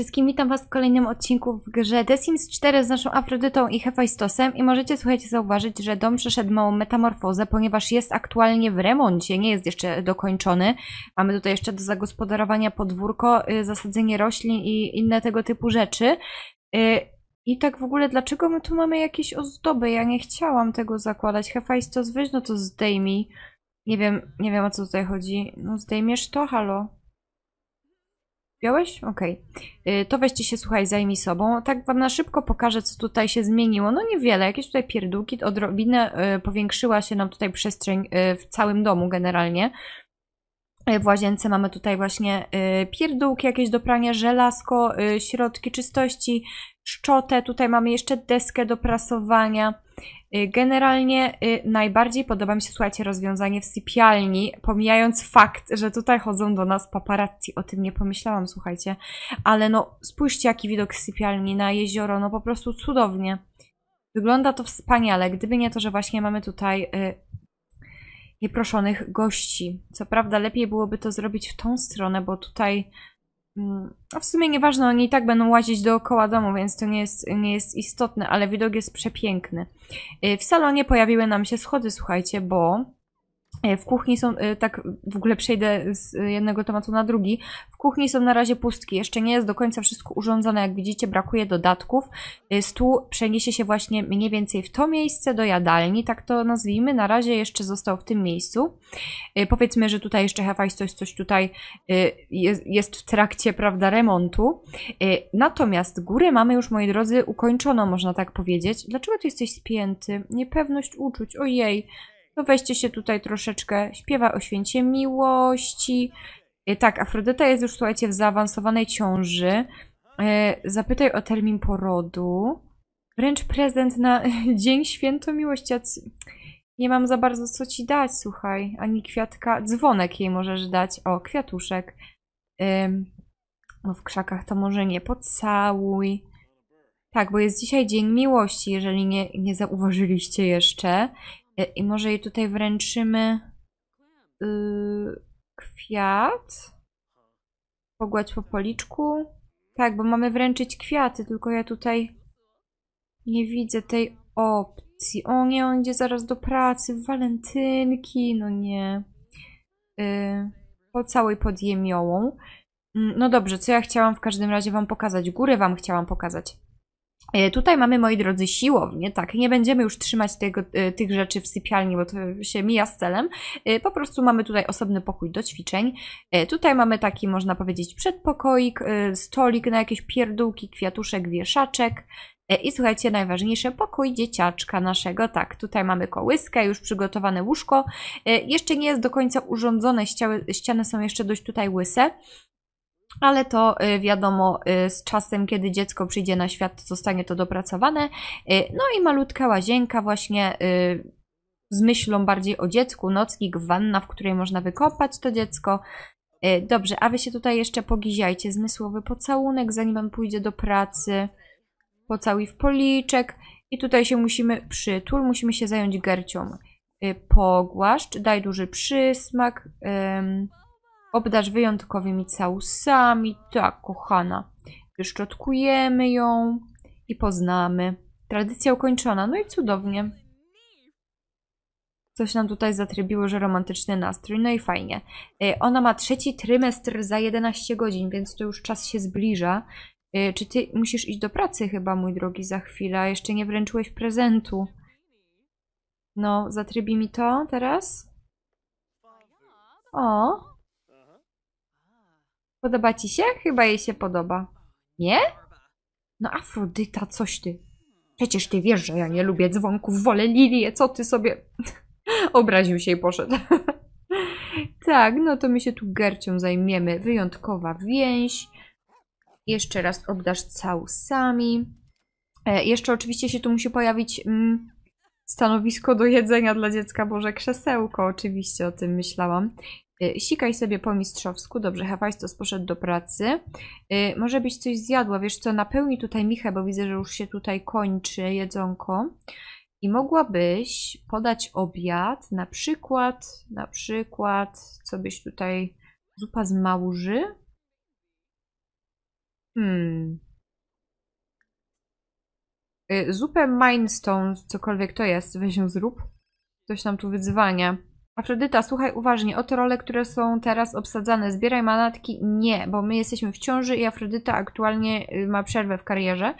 wszystkim, witam was w kolejnym odcinku w grze The Sims 4 z naszą Afrodytą i Hefajstosem i możecie, słuchajcie, zauważyć, że dom przeszedł małą metamorfozę, ponieważ jest aktualnie w remoncie, nie jest jeszcze dokończony. Mamy tutaj jeszcze do zagospodarowania podwórko, y, zasadzenie roślin i inne tego typu rzeczy. Y, I tak w ogóle, dlaczego my tu mamy jakieś ozdoby? Ja nie chciałam tego zakładać. Hefajstos, weź no to zdejmij. Nie wiem, nie wiem o co tutaj chodzi. No zdejmiesz to, halo. Wziąłeś? Okej. Okay. To weźcie się, słuchaj, zajmij sobą. Tak wam na szybko pokażę, co tutaj się zmieniło. No niewiele, jakieś tutaj pierdółki, odrobinę y, powiększyła się nam tutaj przestrzeń y, w całym domu generalnie. Y, w łazience mamy tutaj właśnie pierdółki, jakieś do prania, żelazko, środki czystości, szczotę. Tutaj mamy jeszcze deskę do prasowania. Y, generalnie y, najbardziej podoba mi się, słuchajcie, rozwiązanie w sypialni, pomijając fakt, że tutaj chodzą do nas paparazzi, o tym nie pomyślałam, słuchajcie, ale no spójrzcie jaki widok z sypialni na jezioro, no po prostu cudownie. Wygląda to wspaniale, gdyby nie to, że właśnie mamy tutaj y, nieproszonych gości. Co prawda lepiej byłoby to zrobić w tą stronę, bo tutaj Mm, a w sumie nieważne, oni i tak będą łazić dookoła domu, więc to nie jest, nie jest istotne, ale widok jest przepiękny. Y, w salonie pojawiły nam się schody, słuchajcie, bo E, w kuchni są, e, tak w ogóle przejdę z jednego tematu na drugi. W kuchni są na razie pustki, jeszcze nie jest do końca wszystko urządzone. Jak widzicie, brakuje dodatków. E, stół przeniesie się właśnie mniej więcej w to miejsce do jadalni, tak to nazwijmy. Na razie jeszcze został w tym miejscu. Powiedzmy, że tutaj jeszcze Hefajs coś, coś tutaj jest w trakcie, prawda, remontu. Natomiast górę mamy już, moi drodzy, ukończoną, można tak powiedzieć. Dlaczego tu jesteś spięty? Niepewność uczuć, ojej. No weźcie się tutaj troszeczkę, śpiewa o święcie miłości. E, tak, Afrodyta jest już, słuchajcie, w zaawansowanej ciąży. E, zapytaj o termin porodu. Wręcz prezent na Dzień Święto Miłości. Nie mam za bardzo co ci dać, słuchaj. Ani kwiatka. Dzwonek jej możesz dać. O, kwiatuszek. No w krzakach to może nie pocałuj. Tak, bo jest dzisiaj Dzień Miłości, jeżeli nie, nie zauważyliście jeszcze. I może jej tutaj wręczymy yy, kwiat. Pogłać po policzku. Tak, bo mamy wręczyć kwiaty, tylko ja tutaj nie widzę tej opcji. O nie, on idzie zaraz do pracy, w walentynki, no nie. Yy, po całej podjemiołą. Mm, no dobrze, co ja chciałam w każdym razie Wam pokazać? Górę Wam chciałam pokazać. E, tutaj mamy, moi drodzy, siłownię, tak, nie będziemy już trzymać tego, e, tych rzeczy w sypialni, bo to się mija z celem. E, po prostu mamy tutaj osobny pokój do ćwiczeń. Tutaj mamy taki, można powiedzieć, przedpokoik, stolik na jakieś pierdółki, kwiatuszek, wieszaczek. I słuchajcie, najważniejsze, pokój dzieciaczka naszego. Tak, tutaj mamy kołyskę, już przygotowane łóżko. Jeszcze nie jest do końca urządzone, ściany są jeszcze dość tutaj łyse ale to y, wiadomo, y, z czasem, kiedy dziecko przyjdzie na świat, zostanie to dopracowane. Y, no i malutka łazienka, właśnie z myślą bardziej o dziecku, nocnik, wanna, w której można wykopać to dziecko. Dobrze, a wy się tutaj jeszcze pogiziajcie. Zmysłowy pocałunek, zanim on pójdzie do pracy. Pocałuj w policzek. I tutaj się musimy przytul, musimy się zająć gercią. Pogłaszcz, daj duży przysmak. Ym Obdarz wyjątkowymi całusami. Tak, kochana. Wyszczotkujemy ją i poznamy. Tradycja ukończona. No i cudownie. Coś nam tutaj zatrybiło, że romantyczny nastrój. No i fajnie. Y, ona ma trzeci trymestr za 11 godzin, więc to już czas się zbliża. Y, czy ty musisz iść do pracy chyba, mój drogi, za chwilę? Jeszcze nie wręczyłeś prezentu. No, zatrybi mi to teraz? O, Podoba ci się? Chyba jej się podoba. Nie? No Afrodyta, coś ty. Przecież ty wiesz, że ja nie lubię dzwonków, wolę lilię, co ty sobie... Obraził się i poszedł. tak, no to my się tu Gercią zajmiemy. Wyjątkowa więź. Jeszcze raz obdasz całusami. E, jeszcze oczywiście się tu musi pojawić mm, stanowisko do jedzenia dla dziecka, Boże, krzesełko, oczywiście o tym myślałam. Y, sikaj sobie po mistrzowsku. Dobrze, Hefajstos poszedł do pracy. Y, może być coś zjadła. Wiesz co, napełni tutaj Michę, bo widzę, że już się tutaj kończy jedzonko. I mogłabyś podać obiad, na przykład, na przykład, co byś tutaj, zupa z małży? Hmm. Y, zupę Mindstone, cokolwiek to jest, weź ją zrób. Ktoś nam tu wyzwania. Afrodyta, słuchaj uważnie, o te role, które są teraz obsadzane. Zbieraj manatki. Nie, bo my jesteśmy w ciąży i Afrodyta aktualnie y, ma przerwę w karierze.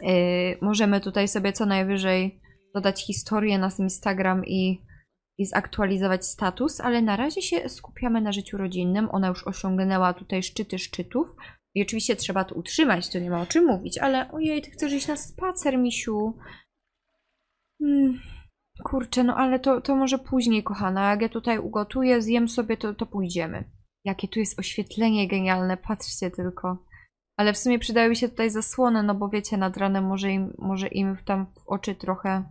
Yy, możemy tutaj sobie co najwyżej dodać historię na Instagram i, i zaktualizować status, ale na razie się skupiamy na życiu rodzinnym. Ona już osiągnęła tutaj szczyty szczytów. I oczywiście trzeba to utrzymać, to nie ma o czym mówić, ale ojej, ty chcesz iść na spacer, misiu. Hmm. Kurczę, no ale to, to może później, kochana. Jak ja tutaj ugotuję, zjem sobie, to, to pójdziemy. Jakie tu jest oświetlenie genialne, patrzcie tylko. Ale w sumie przydają mi się tutaj zasłony, no bo wiecie, nad ranem może im, może im tam w oczy trochę...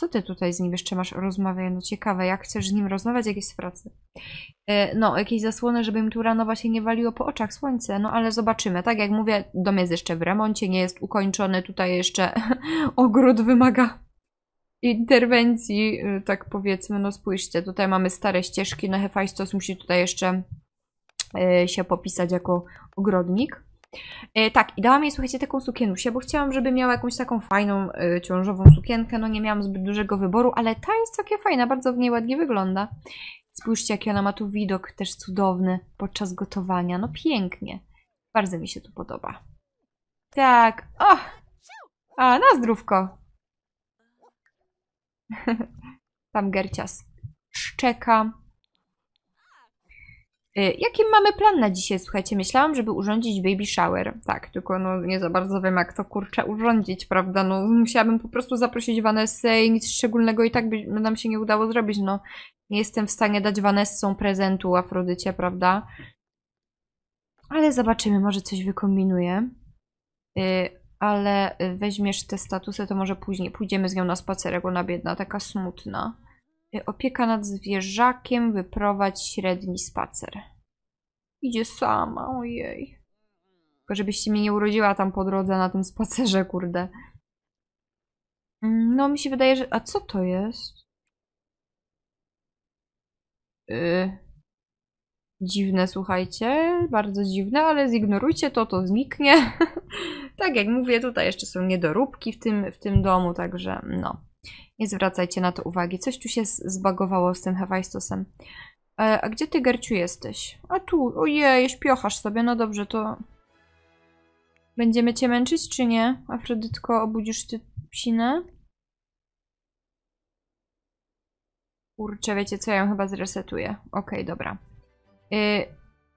Co ty tutaj z nim jeszcze masz? Rozmawiaj, no ciekawe, jak chcesz z nim rozmawiać? Jakieś z pracy. E, no, jakieś zasłony, żeby im tu rano właśnie nie waliło po oczach słońce, no ale zobaczymy. Tak jak mówię, dom jest jeszcze w remoncie, nie jest ukończony, tutaj jeszcze ogród wymaga interwencji, y, tak powiedzmy, no spójrzcie, tutaj mamy stare ścieżki, no Hefajstos musi tutaj jeszcze y, się popisać jako ogrodnik. Y, tak, i dałam jej, słuchajcie, taką sukienusię, bo chciałam, żeby miała jakąś taką fajną ciążową sukienkę, no nie miałam zbyt dużego wyboru, ale ta jest całkiem fajna, bardzo w niej ładnie wygląda. Spójrzcie, jaki ona ma tu widok, też cudowny, podczas gotowania, no pięknie. Bardzo mi się tu podoba. Tak, o! A, na zdrówko! Tam Gercias szczeka. Y, jaki mamy plan na dzisiaj? Słuchajcie, myślałam, żeby urządzić baby shower. Tak, tylko no nie za bardzo wiem, jak to kurczę urządzić, prawda? No musiałabym po prostu zaprosić Vanessę i nic szczególnego i tak by nam się nie udało zrobić. No nie jestem w stanie dać Vanessą prezentu Afrodycie, prawda? Ale zobaczymy, może coś wykombinuję. Y, ale weźmiesz te statusy, to może później pójdziemy z nią na spacerek, ona biedna, taka smutna. Y, opieka nad zwierzakiem, wyprowadź średni spacer. Idzie sama, ojej. Tylko żebyście mnie nie urodziła tam po drodze na tym spacerze, kurde. Mm, no, mi się wydaje, że... A co to jest? Yy, dziwne, słuchajcie, bardzo dziwne, ale zignorujcie to, to zniknie. tak jak mówię, tutaj jeszcze są niedoróbki w tym, w tym domu, także no, nie zwracajcie na to uwagi. Coś tu się zbagowało z tym Hephaistosem. E, a gdzie ty, Gerciu, jesteś? A tu, ojej, śpiochasz sobie, no dobrze, to... Będziemy cię męczyć, czy nie? Afrodytko, obudzisz ty psinę? Kurczę, wiecie co, ja ją chyba zresetuję. Okej, okay, dobra. Y,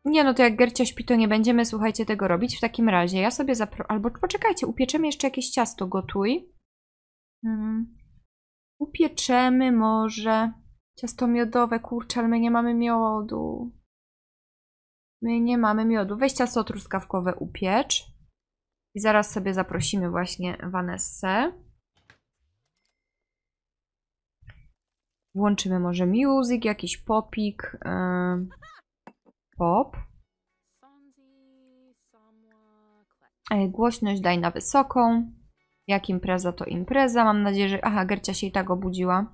nie no, to jak Gercia śpi, to nie będziemy, słuchajcie, tego robić. W takim razie ja sobie zapro... Albo poczekajcie, upieczemy jeszcze jakieś ciasto, gotuj. Mm. Upieczemy może... Ciasto miodowe, kurczę, ale my nie mamy miodu. My nie mamy miodu. Weź ciasto truskawkowe, upiecz. I zaraz sobie zaprosimy właśnie Vanessę. Włączymy może music, jakiś popik. Yy pop. E, głośność daj na wysoką. Jak impreza, to impreza. Mam nadzieję, że... Aha, Gercia się i tak obudziła.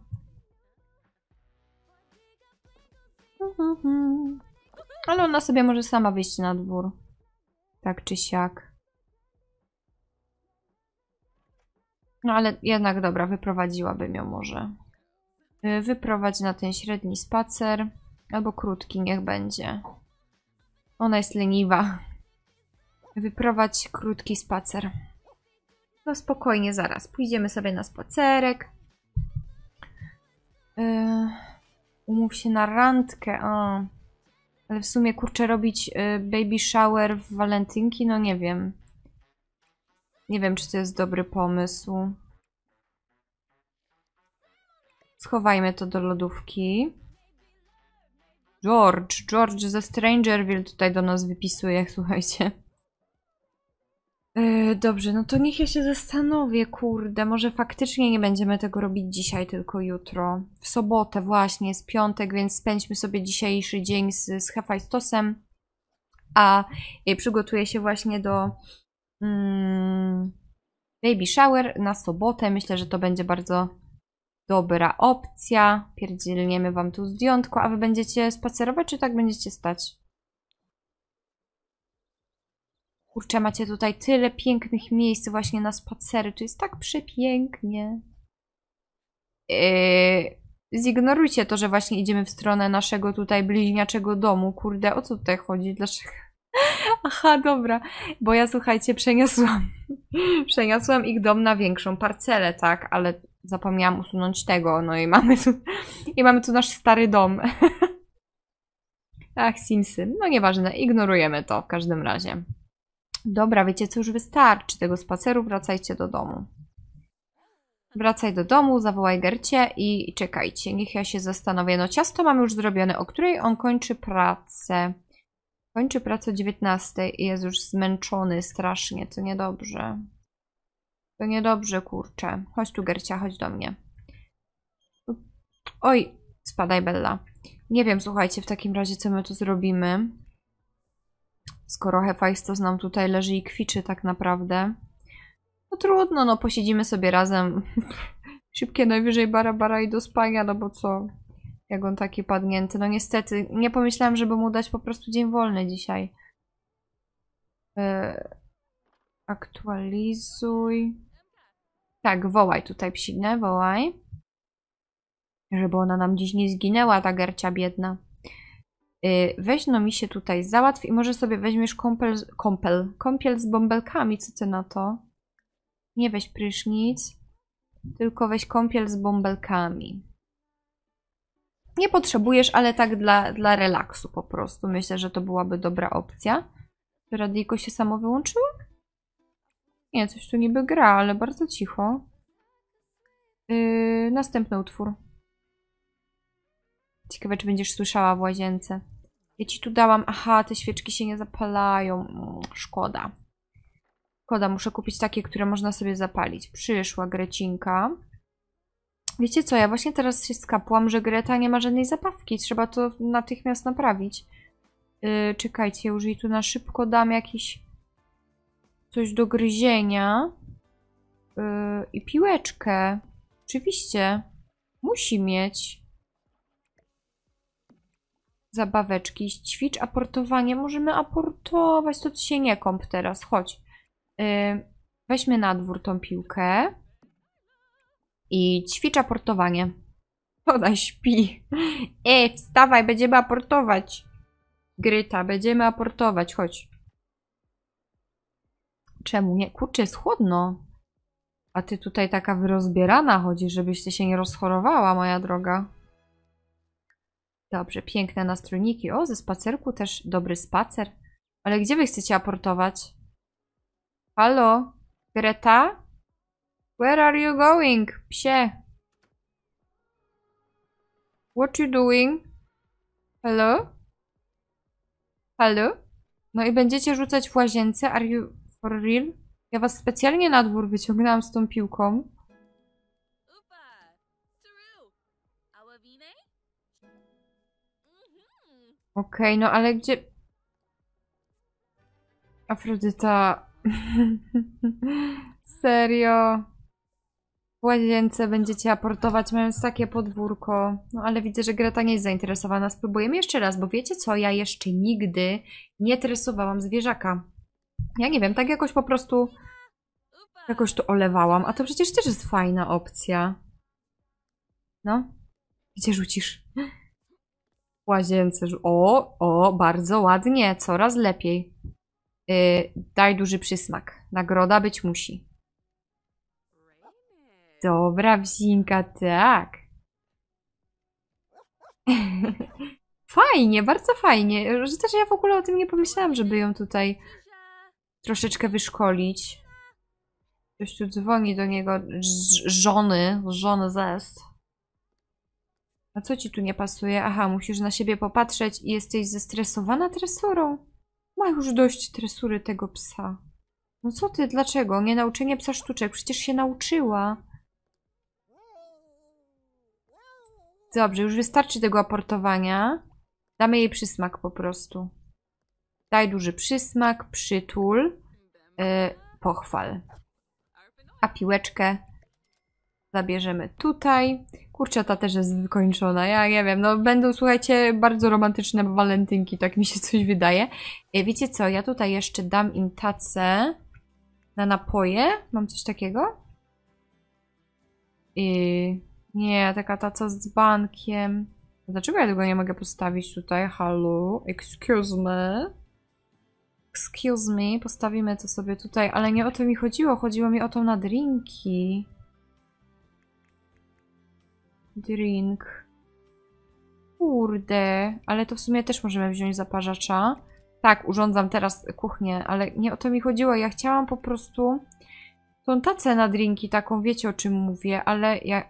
Ale ona sobie może sama wyjść na dwór. Tak czy siak. No ale jednak dobra, wyprowadziłabym ją może. E, wyprowadź na ten średni spacer. Albo krótki, niech będzie. Ona jest leniwa. Wyprowadź krótki spacer. No spokojnie, zaraz. Pójdziemy sobie na spacerek. Yy, umów się na randkę. O. Ale w sumie, kurczę, robić yy, baby shower w walentynki? No nie wiem. Nie wiem, czy to jest dobry pomysł. Schowajmy to do lodówki. George, George ze Strangerville tutaj do nas wypisuje, słuchajcie. Yy, dobrze, no to niech ja się zastanowię, kurde, może faktycznie nie będziemy tego robić dzisiaj, tylko jutro. W sobotę właśnie, jest piątek, więc spędźmy sobie dzisiejszy dzień z, z Hefajstosem, a yy, przygotuję się właśnie do yy, baby shower na sobotę. Myślę, że to będzie bardzo dobra opcja. Pierdzielniemy wam tu zdjątko, a wy będziecie spacerować, czy tak będziecie stać? Kurczę, macie tutaj tyle pięknych miejsc właśnie na spacery. Tu jest tak przepięknie. Yy, zignorujcie to, że właśnie idziemy w stronę naszego tutaj bliźniaczego domu. Kurde, o co tutaj chodzi? Dlaczego? Aha, dobra, bo ja słuchajcie, przeniosłam, przeniosłam ich dom na większą parcelę, tak, ale zapomniałam usunąć tego, no i mamy tu, i mamy tu nasz stary dom. Ach, Simsy. No nieważne, ignorujemy to w każdym razie. Dobra, wiecie co, już wystarczy tego spaceru, wracajcie do domu. Wracaj do domu, zawołaj Gercie i czekajcie, niech ja się zastanowię. No ciasto mam już zrobione, o której on kończy pracę. Kończy pracę o 19 i jest już zmęczony strasznie, to niedobrze. To niedobrze, kurczę. Chodź tu, Gercia, chodź do mnie. Oj, spadaj, Bella. Nie wiem, słuchajcie, w takim razie, co my tu zrobimy. Skoro Hefajstos nam tutaj leży i kwiczy tak naprawdę. No trudno, no posiedzimy sobie razem. Szybkie najwyżej bara bara i do spania, no bo co? Jak on taki padnięty. No niestety, nie pomyślałam, żeby mu dać po prostu dzień wolny dzisiaj. Yy, aktualizuj. Tak, wołaj tutaj psinę, wołaj. Żeby ona nam dziś nie zginęła, ta gercia biedna. Yy, weź no mi się tutaj załatw i może sobie weźmiesz kąpel, kąpel, kąpiel z bąbelkami, co ty na to? Nie weź prysznic, tylko weź kąpiel z bąbelkami. Nie potrzebujesz, ale tak dla, dla relaksu po prostu. Myślę, że to byłaby dobra opcja. Radiko się samo wyłączyło? Nie, coś tu niby gra, ale bardzo cicho. Yy, następny utwór. Ciekawe, czy będziesz słyszała w łazience. Ja ci tu dałam... Aha, te świeczki się nie zapalają. Szkoda. Szkoda, muszę kupić takie, które można sobie zapalić. Przyszła Grecinka. Wiecie co, ja właśnie teraz się skapłam, że Greta nie ma żadnej zabawki. Trzeba to natychmiast naprawić. Yy, czekajcie, już jej tu na szybko dam jakiś coś do gryzienia yy, i piłeczkę. Oczywiście. Musi mieć. Zabaweczki. Ćwicz aportowanie. Możemy aportować. To się nie kąp teraz. Chodź. Yy, weźmy na dwór tą piłkę. I ćwicz aportowanie. Ona śpi. Ej, wstawaj, będziemy aportować. Gryta, będziemy aportować, chodź. Czemu nie? Kurczę, jest chłodno. A ty tutaj taka wyrozbierana chodzi, żebyś ty się nie rozchorowała, moja droga. Dobrze, piękne nastrojniki. O, ze spacerku też dobry spacer. Ale gdzie wy chcecie aportować? Halo? Greta? Where are you going, psie? What you doing? Hello? Hello? No i będziecie rzucać w łazience? Are you For real? Ja was specjalnie na dwór wyciągnęłam z tą piłką. Mhm. Okej, okay, no ale gdzie... Afrodyta... Serio? W łazience będziecie aportować, mając takie podwórko. No ale widzę, że Greta nie jest zainteresowana. Spróbujemy jeszcze raz, bo wiecie co? Ja jeszcze nigdy nie tresowałam zwierzaka. Ja nie wiem, tak jakoś po prostu jakoś tu olewałam, a to przecież też jest fajna opcja. No. Gdzie rzucisz? W łazience. O, o, bardzo ładnie, coraz lepiej. Yy, daj duży przysmak. Nagroda być musi. Dobra, wzinka, tak. fajnie, bardzo fajnie. Że też ja w ogóle o tym nie pomyślałam, żeby ją tutaj troszeczkę wyszkolić. Ktoś tu dzwoni do niego z żony, żony zest. A co ci tu nie pasuje? Aha, musisz na siebie popatrzeć i jesteś zestresowana tresurą. Ma już dość tresury tego psa. No co ty, dlaczego? Nie nauczenie psa sztuczek, przecież się nauczyła. Dobrze, już wystarczy tego aportowania. Damy jej przysmak po prostu. Daj duży przysmak, przytul, yy, pochwal. A piłeczkę zabierzemy tutaj. Kurczę, ta też jest wykończona, ja nie ja wiem, no będą, słuchajcie, bardzo romantyczne walentynki, tak mi się coś wydaje. Y, wiecie co, ja tutaj jeszcze dam im tacę na napoje, mam coś takiego? Yy, nie, taka taca z bankiem. Dlaczego ja tego nie mogę postawić tutaj? Halo, excuse me. Excuse me, postawimy to sobie tutaj, ale nie o to mi chodziło, chodziło mi o to na drinki. Drink. Kurde, ale to w sumie też możemy wziąć zaparzacza. Tak, urządzam teraz kuchnię, ale nie o to mi chodziło, ja chciałam po prostu tą tacę na drinki, taką wiecie o czym mówię, ale ja...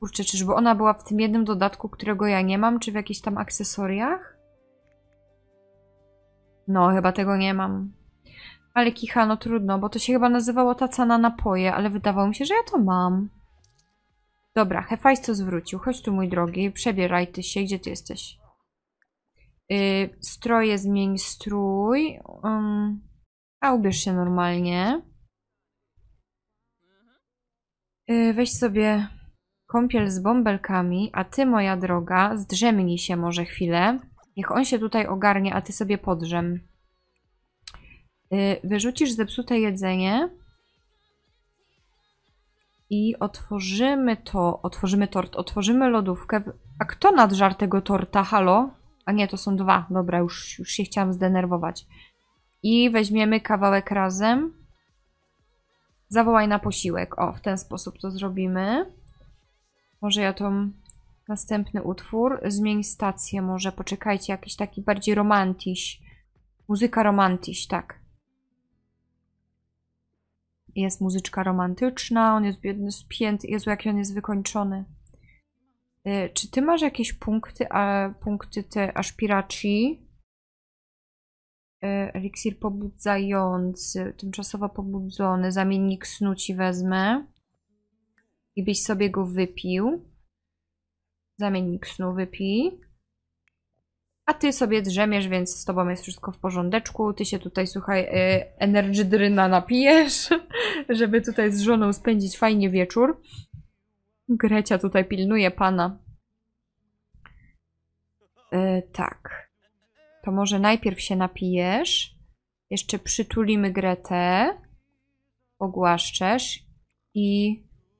Kurczę, czyżby ona była w tym jednym dodatku, którego ja nie mam, czy w jakichś tam akcesoriach? No, chyba tego nie mam. Ale kicha, no trudno, bo to się chyba nazywało taca na napoje, ale wydawało mi się, że ja to mam. Dobra, Hefajsto zwrócił. Chodź tu, mój drogi, przebieraj ty się. Gdzie ty jesteś? Yy, stroje zmień strój. Um, a ubierz się normalnie. Yy, weź sobie kąpiel z bąbelkami, a ty, moja droga, zdrzemnij się może chwilę. Niech on się tutaj ogarnie, a ty sobie podrzem. Y, wyrzucisz zepsute jedzenie. I otworzymy to, otworzymy tort, otworzymy lodówkę. A kto nadżar tego torta? Halo? A nie, to są dwa. Dobra, już, już się chciałam zdenerwować. I weźmiemy kawałek razem. Zawołaj na posiłek. O, w ten sposób to zrobimy. Może ja tą Następny utwór. Zmień stację może, poczekajcie, jakiś taki bardziej romantiś. Muzyka romantiś, tak. Jest muzyczka romantyczna, on jest biedny, spięty. Jezu, jaki on jest wykończony. Y, czy ty masz jakieś punkty, a, punkty te aspiracji? Y, eliksir pobudzający, tymczasowo pobudzony, zamiennik snu ci wezmę. I byś sobie go wypił. Zamiennik snu wypij. A ty sobie drzemiesz, więc z tobą jest wszystko w porządeczku. Ty się tutaj, słuchaj, y, energy dryna napijesz, żeby tutaj z żoną spędzić fajnie wieczór. Grecia tutaj pilnuje pana. Y, tak. To może najpierw się napijesz. Jeszcze przytulimy Gretę. Ogłaszczesz i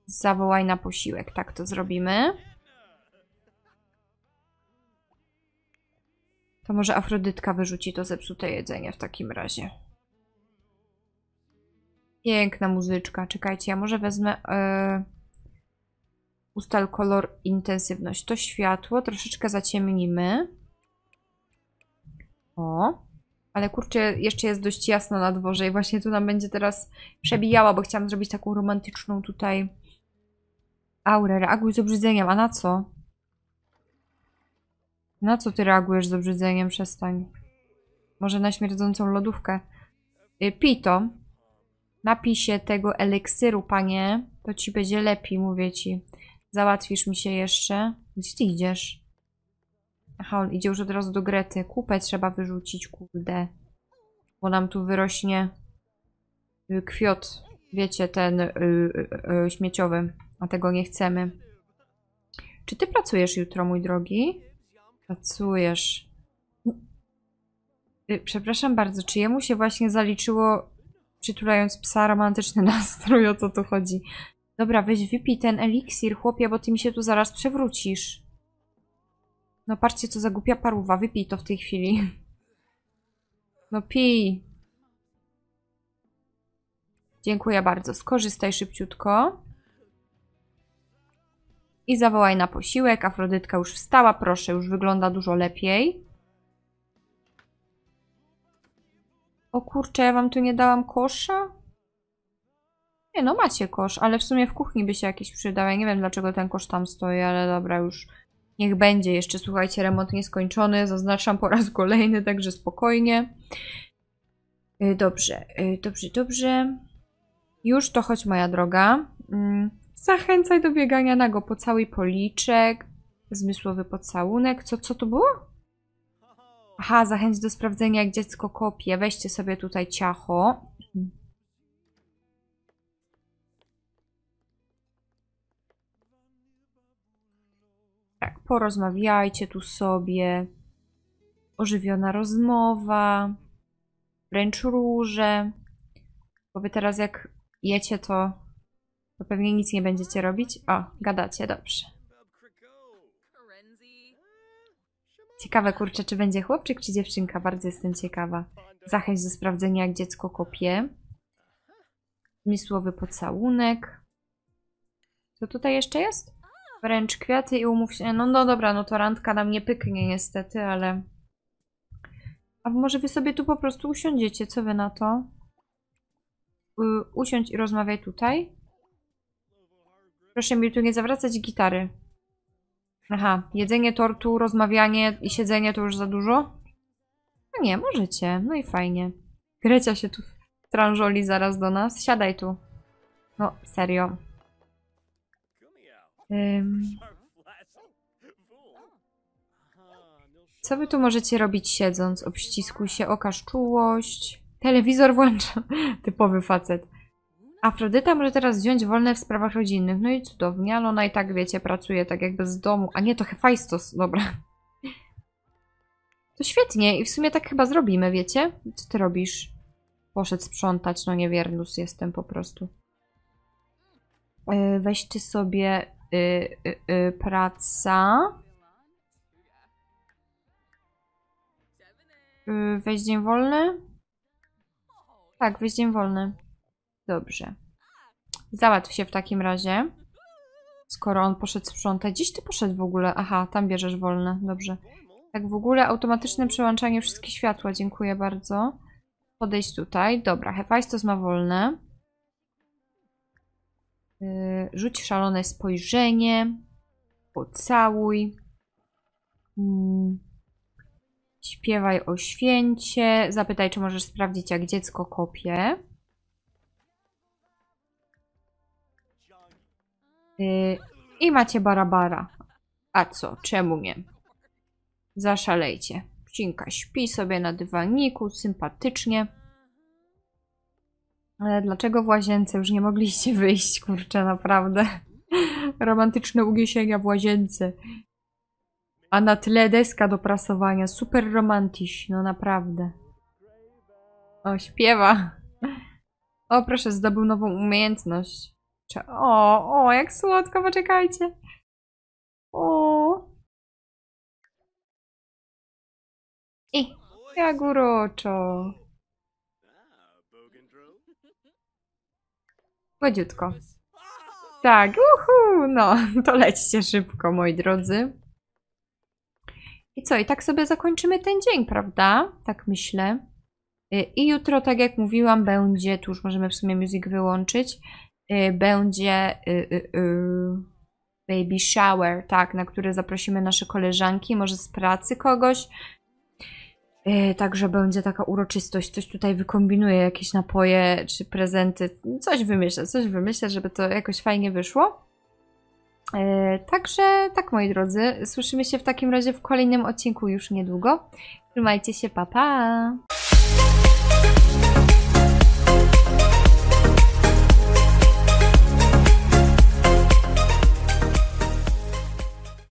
zawołaj na posiłek. Tak to zrobimy. To może Afrodytka wyrzuci to zepsute jedzenie w takim razie. Piękna muzyczka. Czekajcie, ja może wezmę... Yy... Ustal kolor, intensywność. To światło troszeczkę zaciemnimy. O. Ale kurczę, jeszcze jest dość jasno na dworze i właśnie tu nam będzie teraz przebijała, bo chciałam zrobić taką romantyczną tutaj aurę. Reaguj z obrzydzeniem, a na co? Na co ty reagujesz z obrzydzeniem? Przestań. Może na śmierdzącą lodówkę. Y, Pij to. Napij się tego eliksiru panie. To ci będzie lepiej, mówię ci. Załatwisz mi się jeszcze. Gdzie ty idziesz? Aha, on idzie już od razu do Grety. Kupę trzeba wyrzucić, kurde. Bo nam tu wyrośnie y, kwiot. Wiecie, ten y, y, y, śmieciowy. A tego nie chcemy. Czy ty pracujesz jutro, mój drogi? Pracujesz. Y, przepraszam bardzo, czy jemu się właśnie zaliczyło, przytulając psa, romantyczny nastrój? O co tu chodzi? Dobra, weź wypij ten eliksir, chłopie, bo ty mi się tu zaraz przewrócisz. No patrzcie, co za głupia paruwa. Wypij to w tej chwili. No pij. Dziękuję bardzo. Skorzystaj szybciutko i zawołaj na posiłek. Afrodytka już wstała, proszę, już wygląda dużo lepiej. O kurczę, ja wam tu nie dałam kosza? Nie no, macie kosz, ale w sumie w kuchni by się jakiś przydał. Ja nie wiem, dlaczego ten kosz tam stoi, ale dobra, już niech będzie. Jeszcze, słuchajcie, remont nieskończony. Zaznaczam po raz kolejny, także spokojnie. Y, dobrze, y, dobrze, dobrze. Już to chodź, moja droga. Mm. Zachęcaj do biegania nago po cały policzek, zmysłowy pocałunek. Co, co to było? Aha, zachęć do sprawdzenia, jak dziecko kopie. Weźcie sobie tutaj ciacho. Tak, porozmawiajcie tu sobie. Ożywiona rozmowa. Wręcz róże. Bo wy teraz jak jecie, to to pewnie nic nie będziecie robić. O, gadacie, dobrze. Ciekawe, kurczę, czy będzie chłopczyk, czy dziewczynka. Bardzo jestem ciekawa. Zachęć do sprawdzenia, jak dziecko kopie. Zmysłowy pocałunek. Co tutaj jeszcze jest? Wręcz kwiaty i umów się... No, no dobra, no to randka nam nie pyknie niestety, ale... A może wy sobie tu po prostu usiądziecie, co wy na to? Y, usiądź i rozmawiaj tutaj. Proszę mi tu nie zawracać gitary. Aha, jedzenie tortu, rozmawianie i siedzenie to już za dużo? No nie, możecie. No i fajnie. Grecia się tu tranżoli zaraz do nas. Siadaj tu. No, serio. Ym... Co wy tu możecie robić siedząc? Obściskuj się, okaż czułość. Telewizor włącza. Typowy facet. Afrodyta może teraz wziąć wolne w sprawach rodzinnych. No i cudownie, ale ona i tak, wiecie, pracuje tak jakby z domu. A nie, to Hefajstos, dobra. To świetnie i w sumie tak chyba zrobimy, wiecie? Co ty robisz? Poszedł sprzątać, no niewiernus jestem po prostu. E, weźcie sobie yy, yy, praca. Yy, weź dzień wolny. Tak, weź dzień wolny. Dobrze. Załatw się w takim razie. Skoro on poszedł sprzątać. Dziś ty poszedł w ogóle. Aha, tam bierzesz wolne. Dobrze. Tak w ogóle automatyczne przełączanie wszystkich światła. Dziękuję bardzo. Podejść tutaj. Dobra, Hefajstos ma wolne. Y, rzuć szalone spojrzenie. Pocałuj. Mm. Śpiewaj o święcie. Zapytaj, czy możesz sprawdzić, jak dziecko kopie. Y, I macie barabara. A co? Czemu nie? Zaszalejcie. Psinka śpi sobie na dywaniku, sympatycznie. Ale dlaczego w łazience już nie mogliście wyjść, kurczę, naprawdę? Romantyczne ugiesienia w łazience. A na tle deska do prasowania. Super romantyś, no naprawdę. O, śpiewa. O, proszę, zdobył nową umiejętność. O, o, jak słodko, poczekajcie. O. I, jak uroczo. Łodziutko. Tak, uhu, no, to lećcie szybko, moi drodzy. I co, i tak sobie zakończymy ten dzień, prawda? Tak myślę. Y, I jutro, tak jak mówiłam, będzie, tu już możemy w sumie music wyłączyć, Y, będzie y, y, baby shower, tak, na który zaprosimy nasze koleżanki, może z pracy kogoś. Także będzie taka uroczystość, coś tutaj wykombinuję, jakieś napoje czy prezenty, coś wymyślę, coś wymyślę, żeby to jakoś fajnie wyszło. Także tak, moi drodzy, słyszymy się w takim razie w kolejnym odcinku już niedługo. Trzymajcie się, papa. Pa.